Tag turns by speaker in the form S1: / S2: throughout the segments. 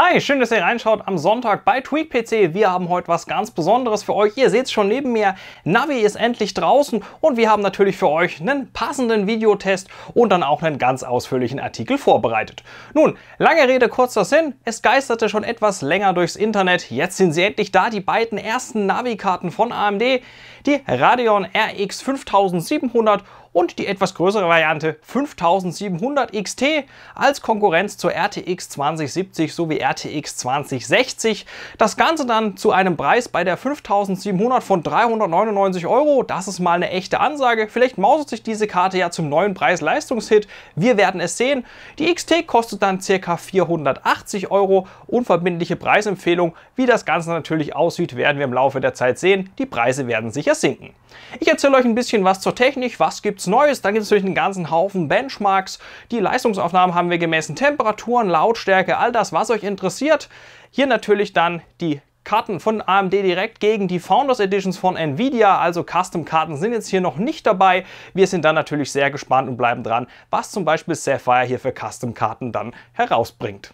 S1: Hi, schön, dass ihr reinschaut am Sonntag bei TweakPC. Wir haben heute was ganz Besonderes für euch. Ihr seht es schon neben mir, Navi ist endlich draußen und wir haben natürlich für euch einen passenden Videotest und dann auch einen ganz ausführlichen Artikel vorbereitet. Nun, lange Rede, kurzer Sinn. Es geisterte schon etwas länger durchs Internet. Jetzt sind sie endlich da, die beiden ersten Navi-Karten von AMD, die Radeon RX 5700 und die etwas größere Variante 5700 XT als Konkurrenz zur RTX 2070 sowie RTX 2060. Das Ganze dann zu einem Preis bei der 5700 von 399 Euro. Das ist mal eine echte Ansage. Vielleicht mauset sich diese Karte ja zum neuen Preis-Leistungshit. Wir werden es sehen. Die XT kostet dann ca. 480 Euro. Unverbindliche Preisempfehlung. Wie das Ganze natürlich aussieht, werden wir im Laufe der Zeit sehen. Die Preise werden sicher sinken. Ich erzähle euch ein bisschen was zur Technik. Was gibt gibt's Neues. Dann gibt es natürlich einen ganzen Haufen Benchmarks. Die Leistungsaufnahmen haben wir gemessen, Temperaturen, Lautstärke, all das, was euch interessiert. Hier natürlich dann die Karten von AMD direkt gegen die Founders Editions von Nvidia, also Custom-Karten sind jetzt hier noch nicht dabei. Wir sind dann natürlich sehr gespannt und bleiben dran, was zum Beispiel Sapphire hier für Custom-Karten dann herausbringt.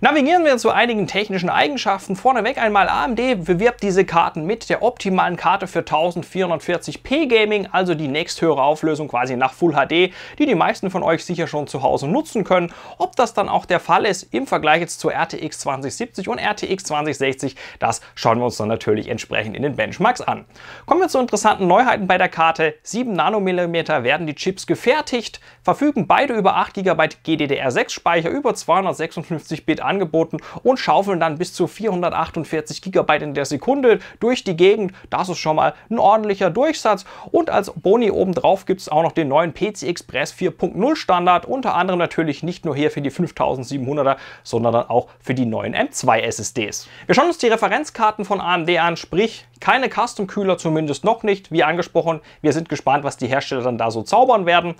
S1: Navigieren wir zu einigen technischen Eigenschaften. Vorneweg einmal AMD bewirbt diese Karten mit der optimalen Karte für 1440p Gaming, also die nächsthöhere Auflösung quasi nach Full HD, die die meisten von euch sicher schon zu Hause nutzen können. Ob das dann auch der Fall ist im Vergleich jetzt zur RTX 2070 und RTX 2060, das schauen wir uns dann natürlich entsprechend in den Benchmarks an. Kommen wir zu interessanten Neuheiten bei der Karte. 7 Nanometer werden die Chips gefertigt, verfügen beide über 8 GB GDDR6 Speicher, über 256 256-Bit angeboten und schaufeln dann bis zu 448 GB in der Sekunde durch die Gegend. Das ist schon mal ein ordentlicher Durchsatz. Und als Boni obendrauf gibt es auch noch den neuen PC Express 4.0 Standard, unter anderem natürlich nicht nur hier für die 5700er, sondern dann auch für die neuen M2 SSDs. Wir schauen uns die Referenzkarten von AMD an, sprich keine Custom-Kühler, zumindest noch nicht. Wie angesprochen, wir sind gespannt, was die Hersteller dann da so zaubern werden.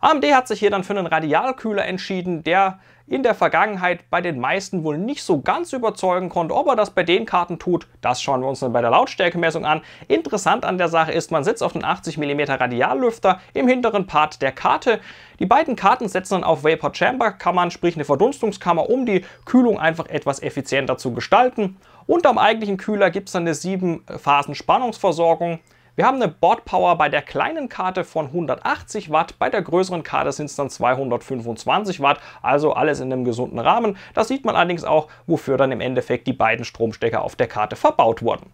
S1: AMD hat sich hier dann für einen Radialkühler entschieden, der in der Vergangenheit bei den meisten wohl nicht so ganz überzeugen konnte. Ob er das bei den Karten tut, das schauen wir uns dann bei der Lautstärkemessung an. Interessant an der Sache ist, man sitzt auf den 80 mm Radiallüfter im hinteren Part der Karte. Die beiden Karten setzen dann auf Vapor Chamber Kammern, sprich eine Verdunstungskammer, um die Kühlung einfach etwas effizienter zu gestalten. Unterm eigentlichen Kühler gibt es dann eine 7-Phasen-Spannungsversorgung. Wir haben eine Board bei der kleinen Karte von 180 Watt, bei der größeren Karte sind es dann 225 Watt, also alles in einem gesunden Rahmen. Das sieht man allerdings auch, wofür dann im Endeffekt die beiden Stromstecker auf der Karte verbaut wurden.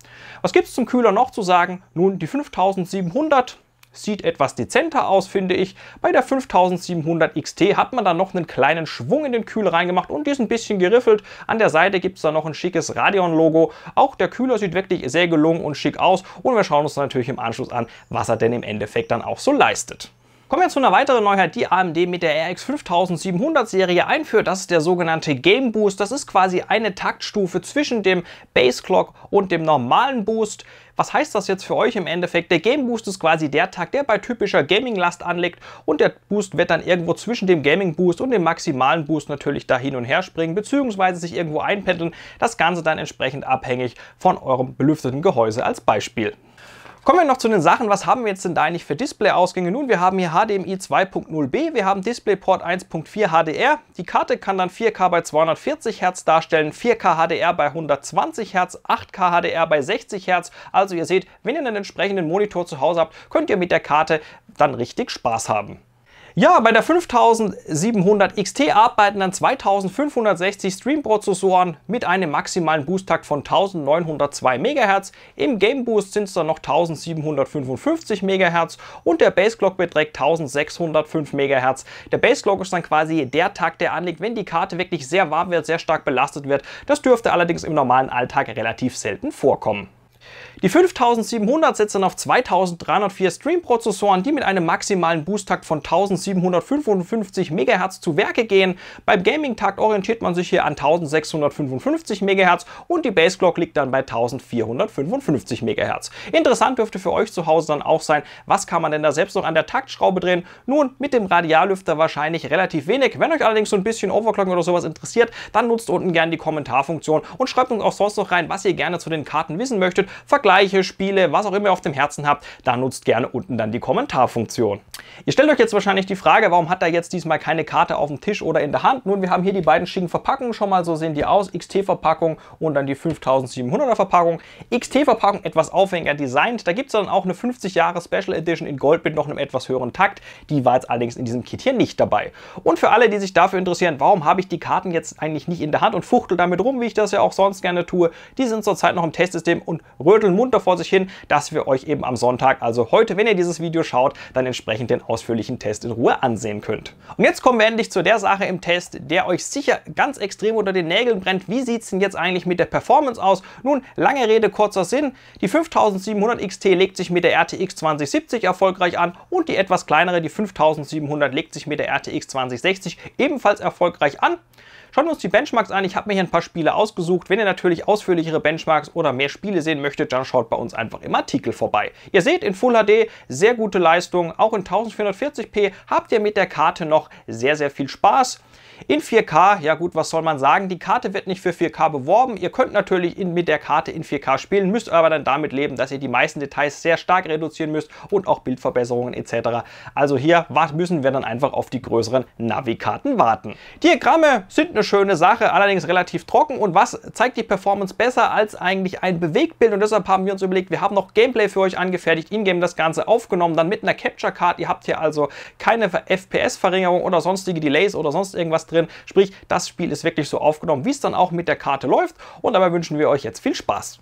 S1: Was gibt es zum Kühler noch zu sagen? Nun, die 5700 Sieht etwas dezenter aus, finde ich. Bei der 5700 XT hat man dann noch einen kleinen Schwung in den Kühler reingemacht und die ist ein bisschen geriffelt. An der Seite gibt es dann noch ein schickes Radeon-Logo. Auch der Kühler sieht wirklich sehr gelungen und schick aus. Und wir schauen uns natürlich im Anschluss an, was er denn im Endeffekt dann auch so leistet. Kommen wir zu einer weiteren Neuheit, die AMD mit der RX 5700 Serie einführt. Das ist der sogenannte Game Boost. Das ist quasi eine Taktstufe zwischen dem Base Clock und dem normalen Boost. Was heißt das jetzt für euch im Endeffekt? Der Game Boost ist quasi der Takt, der bei typischer Gaming-Last anlegt und der Boost wird dann irgendwo zwischen dem Gaming Boost und dem maximalen Boost natürlich da hin und her springen bzw. sich irgendwo einpendeln. Das Ganze dann entsprechend abhängig von eurem belüfteten Gehäuse als Beispiel. Kommen wir noch zu den Sachen, was haben wir jetzt denn da eigentlich für Display-Ausgänge? Nun, wir haben hier HDMI 2.0b, wir haben DisplayPort 1.4 HDR. Die Karte kann dann 4K bei 240 Hertz darstellen, 4K HDR bei 120 Hertz, 8K HDR bei 60 Hertz. Also ihr seht, wenn ihr einen entsprechenden Monitor zu Hause habt, könnt ihr mit der Karte dann richtig Spaß haben. Ja, bei der 5700 XT arbeiten dann 2560 Stream-Prozessoren mit einem maximalen Boost-Takt von 1902 MHz. Im Game Boost sind es dann noch 1755 MHz und der Baseclock beträgt 1605 MHz. Der Baseclock ist dann quasi der Takt, der anliegt, wenn die Karte wirklich sehr warm wird, sehr stark belastet wird. Das dürfte allerdings im normalen Alltag relativ selten vorkommen. Die 5700 setzt dann auf 2304 Stream-Prozessoren, die mit einem maximalen Boost-Takt von 1755 MHz zu Werke gehen. Beim Gaming-Takt orientiert man sich hier an 1655 MHz und die Bassclock liegt dann bei 1455 MHz. Interessant dürfte für euch zu Hause dann auch sein, was kann man denn da selbst noch an der Taktschraube drehen? Nun, mit dem Radiallüfter wahrscheinlich relativ wenig. Wenn euch allerdings so ein bisschen Overclocken oder sowas interessiert, dann nutzt unten gerne die Kommentarfunktion und schreibt uns auch sonst noch rein, was ihr gerne zu den Karten wissen möchtet. Vergleiche, Spiele, was auch immer ihr auf dem Herzen habt, da nutzt gerne unten dann die Kommentarfunktion. Ihr stellt euch jetzt wahrscheinlich die Frage, warum hat er jetzt diesmal keine Karte auf dem Tisch oder in der Hand? Nun, wir haben hier die beiden schicken Verpackungen schon mal, so sehen die aus. XT-Verpackung und dann die 5700er Verpackung. XT-Verpackung etwas aufwendiger designt. Da gibt es dann auch eine 50 Jahre Special Edition in Gold mit noch einem etwas höheren Takt. Die war jetzt allerdings in diesem Kit hier nicht dabei. Und für alle, die sich dafür interessieren, warum habe ich die Karten jetzt eigentlich nicht in der Hand und fuchtel damit rum, wie ich das ja auch sonst gerne tue, die sind zurzeit noch im Testsystem und rödeln munter vor sich hin, dass wir euch eben am Sonntag, also heute, wenn ihr dieses Video schaut, dann entsprechend den ausführlichen Test in Ruhe ansehen könnt. Und jetzt kommen wir endlich zu der Sache im Test, der euch sicher ganz extrem unter den Nägeln brennt. Wie sieht es denn jetzt eigentlich mit der Performance aus? Nun, lange Rede, kurzer Sinn. Die 5700 XT legt sich mit der RTX 2070 erfolgreich an und die etwas kleinere, die 5700, legt sich mit der RTX 2060 ebenfalls erfolgreich an. Schauen wir uns die Benchmarks an. Ich habe mir hier ein paar Spiele ausgesucht. Wenn ihr natürlich ausführlichere Benchmarks oder mehr Spiele sehen möchtet, dann schaut bei uns einfach im Artikel vorbei. Ihr seht in Full HD sehr gute Leistung. Auch in 1440p habt ihr mit der Karte noch sehr, sehr viel Spaß. In 4K, ja gut, was soll man sagen, die Karte wird nicht für 4K beworben. Ihr könnt natürlich in, mit der Karte in 4K spielen, müsst aber dann damit leben, dass ihr die meisten Details sehr stark reduzieren müsst und auch Bildverbesserungen etc. Also hier was müssen wir dann einfach auf die größeren Navi-Karten warten. Diagramme sind eine schöne Sache, allerdings relativ trocken und was zeigt die Performance besser als eigentlich ein Bewegtbild und deshalb haben wir uns überlegt, wir haben noch Gameplay für euch angefertigt, in-game das Ganze aufgenommen, dann mit einer Capture-Card. Ihr habt hier also keine FPS-Verringerung oder sonstige Delays oder sonst irgendwas drin. Sprich, das Spiel ist wirklich so aufgenommen, wie es dann auch mit der Karte läuft. Und dabei wünschen wir euch jetzt viel Spaß.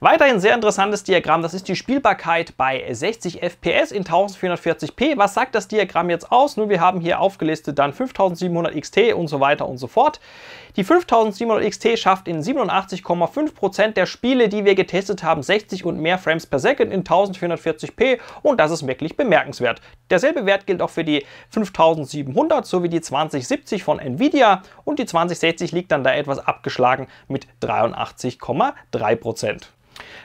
S1: Weiterhin sehr interessantes Diagramm, das ist die Spielbarkeit bei 60 FPS in 1440p. Was sagt das Diagramm jetzt aus? Nun, wir haben hier aufgelistet dann 5700 XT und so weiter und so fort. Die 5700 XT schafft in 87,5% der Spiele, die wir getestet haben, 60 und mehr Frames per Second in 1440p und das ist wirklich bemerkenswert. Derselbe Wert gilt auch für die 5700 sowie die 2070 von Nvidia und die 2060 liegt dann da etwas abgeschlagen mit 83,3%.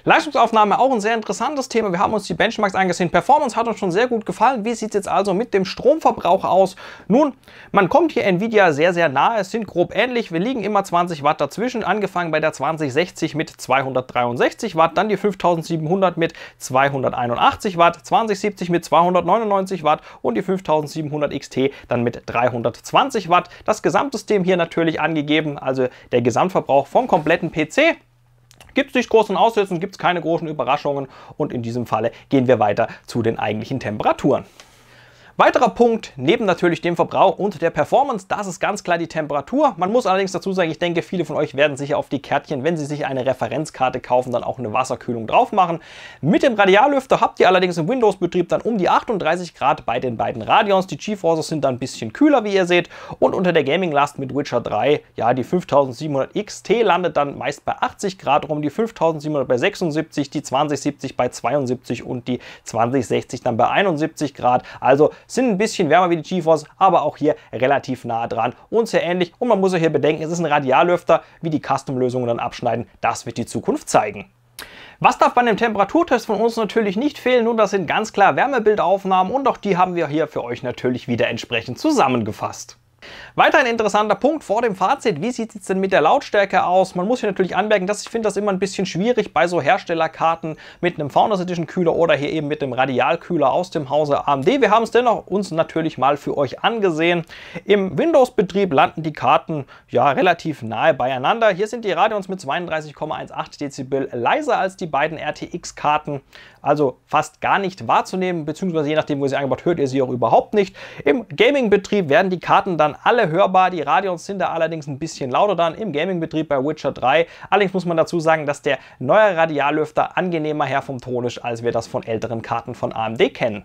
S1: Leistungsaufnahme auch ein sehr interessantes Thema. Wir haben uns die Benchmarks angesehen. Performance hat uns schon sehr gut gefallen. Wie sieht es jetzt also mit dem Stromverbrauch aus? Nun, man kommt hier Nvidia sehr, sehr nahe. Es sind grob ähnlich. Wir liegen immer 20 Watt dazwischen. Angefangen bei der 2060 mit 263 Watt, dann die 5700 mit 281 Watt, 2070 mit 299 Watt und die 5700 XT dann mit 320 Watt. Das Gesamtsystem hier natürlich angegeben, also der Gesamtverbrauch vom kompletten PC. Gibt es nicht großen Aussätzen, gibt es keine großen Überraschungen und in diesem Falle gehen wir weiter zu den eigentlichen Temperaturen. Weiterer Punkt, neben natürlich dem Verbrauch und der Performance, das ist ganz klar die Temperatur. Man muss allerdings dazu sagen, ich denke, viele von euch werden sicher auf die Kärtchen, wenn sie sich eine Referenzkarte kaufen, dann auch eine Wasserkühlung drauf machen. Mit dem Radiallüfter habt ihr allerdings im Windows-Betrieb dann um die 38 Grad bei den beiden Radions. Die GeForces sind dann ein bisschen kühler, wie ihr seht. Und unter der Gaming-Last mit Witcher 3, ja, die 5700 XT landet dann meist bei 80 Grad rum, die 5700 bei 76, die 2070 bei 72 und die 2060 dann bei 71 Grad. Also sind ein bisschen wärmer wie die GeForce, aber auch hier relativ nah dran und sehr ähnlich. Und man muss auch hier bedenken, es ist ein Radiallüfter, wie die Custom-Lösungen dann abschneiden, das wird die Zukunft zeigen. Was darf bei einem Temperaturtest von uns natürlich nicht fehlen, nun das sind ganz klar Wärmebildaufnahmen und auch die haben wir hier für euch natürlich wieder entsprechend zusammengefasst. Weiter ein interessanter Punkt vor dem Fazit. Wie sieht es denn mit der Lautstärke aus? Man muss hier natürlich anmerken, dass ich finde das immer ein bisschen schwierig bei so Herstellerkarten mit einem Founders Edition Kühler oder hier eben mit dem Radialkühler aus dem Hause AMD. Wir haben es dennoch uns natürlich mal für euch angesehen. Im Windows-Betrieb landen die Karten ja relativ nahe beieinander. Hier sind die Radeons mit 32,18 Dezibel leiser als die beiden RTX-Karten. Also fast gar nicht wahrzunehmen, beziehungsweise je nachdem, wo ihr sie eingebaut hört, ihr sie auch überhaupt nicht. Im Gaming-Betrieb werden die Karten dann waren alle hörbar, die Radions sind da allerdings ein bisschen lauter dann im Gaming-Betrieb bei Witcher 3. Allerdings muss man dazu sagen, dass der neue Radiallüfter angenehmer her vom Ton ist, als wir das von älteren Karten von AMD kennen.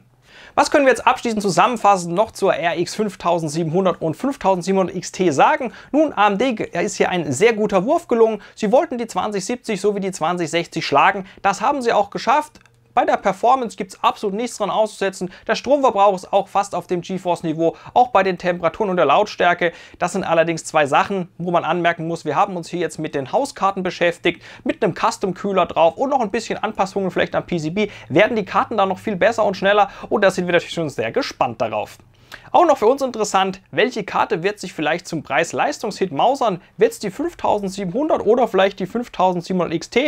S1: Was können wir jetzt abschließend zusammenfassend noch zur RX 5700 und 5700 XT sagen? Nun, AMD ist hier ein sehr guter Wurf gelungen. Sie wollten die 2070 sowie die 2060 schlagen. Das haben sie auch geschafft. Bei der Performance gibt es absolut nichts dran auszusetzen. Der Stromverbrauch ist auch fast auf dem GeForce-Niveau, auch bei den Temperaturen und der Lautstärke. Das sind allerdings zwei Sachen, wo man anmerken muss, wir haben uns hier jetzt mit den Hauskarten beschäftigt, mit einem Custom-Kühler drauf und noch ein bisschen Anpassungen vielleicht am PCB. Werden die Karten dann noch viel besser und schneller? Und da sind wir natürlich schon sehr gespannt darauf. Auch noch für uns interessant, welche Karte wird sich vielleicht zum Preis-Leistungshit mausern? Wird es die 5700 oder vielleicht die 5700 XT?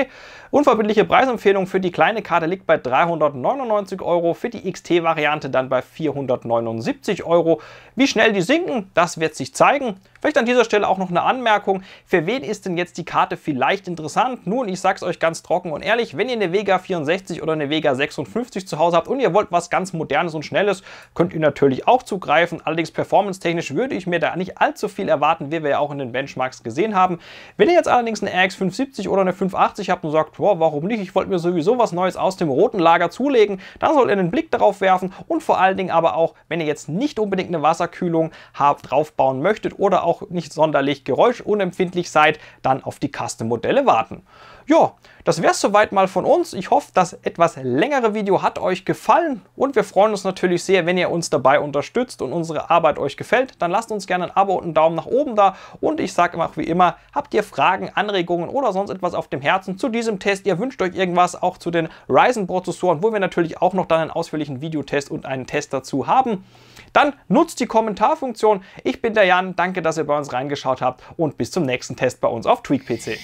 S1: Unverbindliche Preisempfehlung für die kleine Karte liegt bei 399 Euro, für die XT-Variante dann bei 479 Euro. Wie schnell die sinken, das wird sich zeigen. Vielleicht an dieser Stelle auch noch eine Anmerkung. Für wen ist denn jetzt die Karte vielleicht interessant? Nun, ich sag's euch ganz trocken und ehrlich, wenn ihr eine Vega 64 oder eine Vega 56 zu Hause habt und ihr wollt was ganz Modernes und Schnelles, könnt ihr natürlich auch zugreifen. Allerdings performance-technisch würde ich mir da nicht allzu viel erwarten, wie wir ja auch in den Benchmarks gesehen haben. Wenn ihr jetzt allerdings eine RX 570 oder eine 580 habt und sagt, boah, warum nicht, ich wollte mir sowieso was Neues aus dem roten Lager zulegen, dann sollt ihr einen Blick darauf werfen und vor allen Dingen aber auch, wenn ihr jetzt nicht unbedingt eine Wasserkühlung habt, draufbauen möchtet oder auch auch nicht sonderlich geräuschunempfindlich seid, dann auf die Custom-Modelle warten. Ja, das wäre es soweit mal von uns. Ich hoffe, das etwas längere Video hat euch gefallen und wir freuen uns natürlich sehr, wenn ihr uns dabei unterstützt und unsere Arbeit euch gefällt. Dann lasst uns gerne ein Abo und einen Daumen nach oben da und ich sage immer auch wie immer, habt ihr Fragen, Anregungen oder sonst etwas auf dem Herzen zu diesem Test, ihr wünscht euch irgendwas auch zu den Ryzen-Prozessoren, wo wir natürlich auch noch dann einen ausführlichen Videotest und einen Test dazu haben. Dann nutzt die Kommentarfunktion. Ich bin der Jan, danke, dass ihr bei uns reingeschaut habt und bis zum nächsten Test bei uns auf TweakPC. PC.